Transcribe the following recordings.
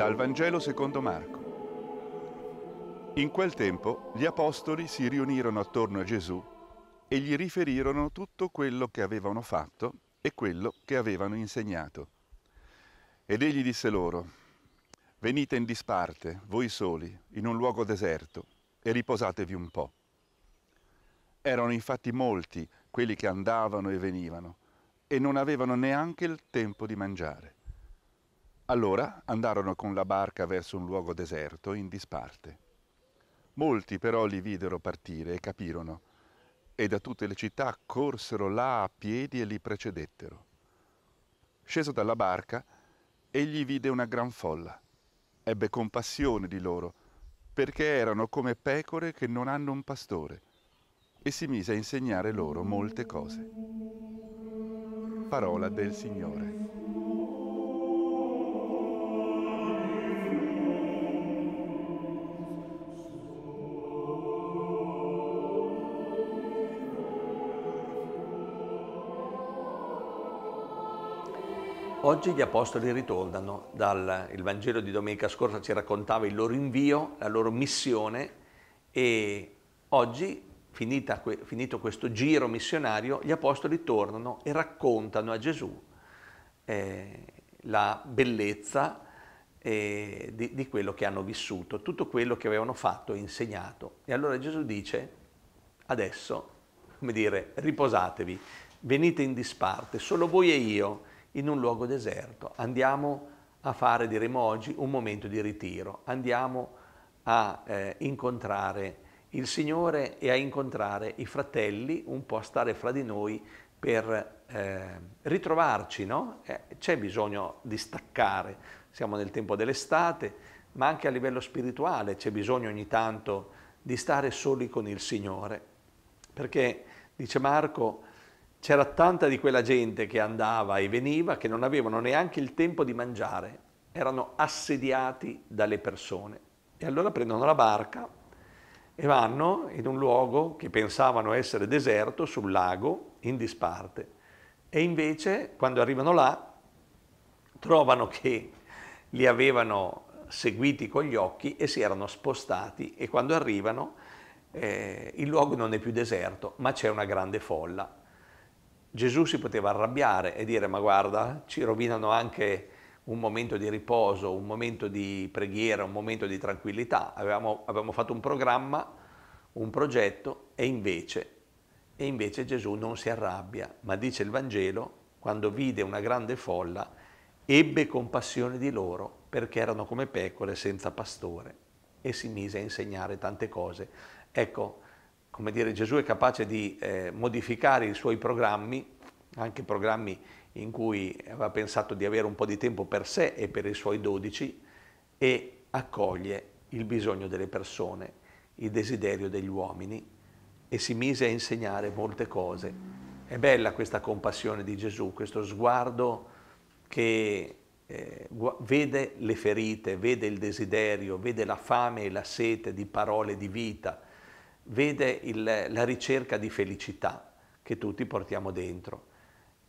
Dal Vangelo secondo Marco. In quel tempo gli apostoli si riunirono attorno a Gesù e gli riferirono tutto quello che avevano fatto e quello che avevano insegnato. Ed egli disse loro, venite in disparte, voi soli, in un luogo deserto, e riposatevi un po'. Erano infatti molti quelli che andavano e venivano, e non avevano neanche il tempo di mangiare. Allora andarono con la barca verso un luogo deserto in disparte. Molti però li videro partire e capirono, e da tutte le città corsero là a piedi e li precedettero. Sceso dalla barca, egli vide una gran folla. Ebbe compassione di loro, perché erano come pecore che non hanno un pastore, e si mise a insegnare loro molte cose. Parola del Signore. Oggi gli apostoli ritornano dal Vangelo di domenica scorsa ci raccontava il loro invio, la loro missione e oggi finita, finito questo giro missionario gli apostoli tornano e raccontano a Gesù eh, la bellezza eh, di, di quello che hanno vissuto, tutto quello che avevano fatto e insegnato. E allora Gesù dice adesso, come dire, riposatevi, venite in disparte, solo voi e io in un luogo deserto, andiamo a fare, diremo oggi, un momento di ritiro, andiamo a eh, incontrare il Signore e a incontrare i fratelli, un po' a stare fra di noi per eh, ritrovarci, no? eh, c'è bisogno di staccare, siamo nel tempo dell'estate, ma anche a livello spirituale c'è bisogno ogni tanto di stare soli con il Signore, perché, dice Marco, c'era tanta di quella gente che andava e veniva che non avevano neanche il tempo di mangiare, erano assediati dalle persone. E allora prendono la barca e vanno in un luogo che pensavano essere deserto, sul lago, in disparte. E invece, quando arrivano là, trovano che li avevano seguiti con gli occhi e si erano spostati e quando arrivano eh, il luogo non è più deserto, ma c'è una grande folla Gesù si poteva arrabbiare e dire ma guarda, ci rovinano anche un momento di riposo, un momento di preghiera, un momento di tranquillità. Avevamo, avevamo fatto un programma, un progetto e invece, e invece Gesù non si arrabbia, ma dice il Vangelo, quando vide una grande folla, ebbe compassione di loro perché erano come pecore senza pastore e si mise a insegnare tante cose. Ecco, come dire, Gesù è capace di eh, modificare i suoi programmi, anche programmi in cui aveva pensato di avere un po' di tempo per sé e per i suoi dodici, e accoglie il bisogno delle persone, il desiderio degli uomini e si mise a insegnare molte cose. È bella questa compassione di Gesù, questo sguardo che eh, vede le ferite, vede il desiderio, vede la fame e la sete di parole di vita, vede il, la ricerca di felicità che tutti portiamo dentro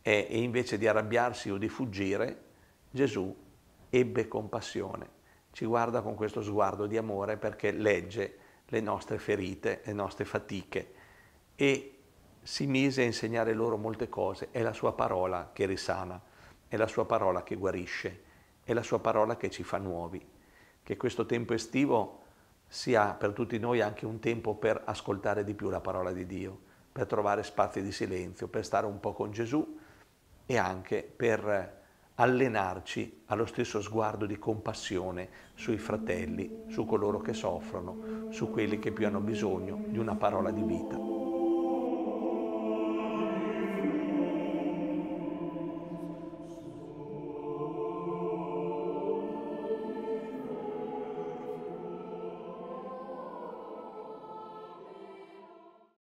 e, e invece di arrabbiarsi o di fuggire, Gesù ebbe compassione, ci guarda con questo sguardo di amore perché legge le nostre ferite, le nostre fatiche e si mise a insegnare loro molte cose. È la sua parola che risana, è la sua parola che guarisce, è la sua parola che ci fa nuovi. Che questo tempo estivo sia per tutti noi anche un tempo per ascoltare di più la parola di Dio, per trovare spazi di silenzio, per stare un po' con Gesù e anche per allenarci allo stesso sguardo di compassione sui fratelli, su coloro che soffrono, su quelli che più hanno bisogno di una parola di vita.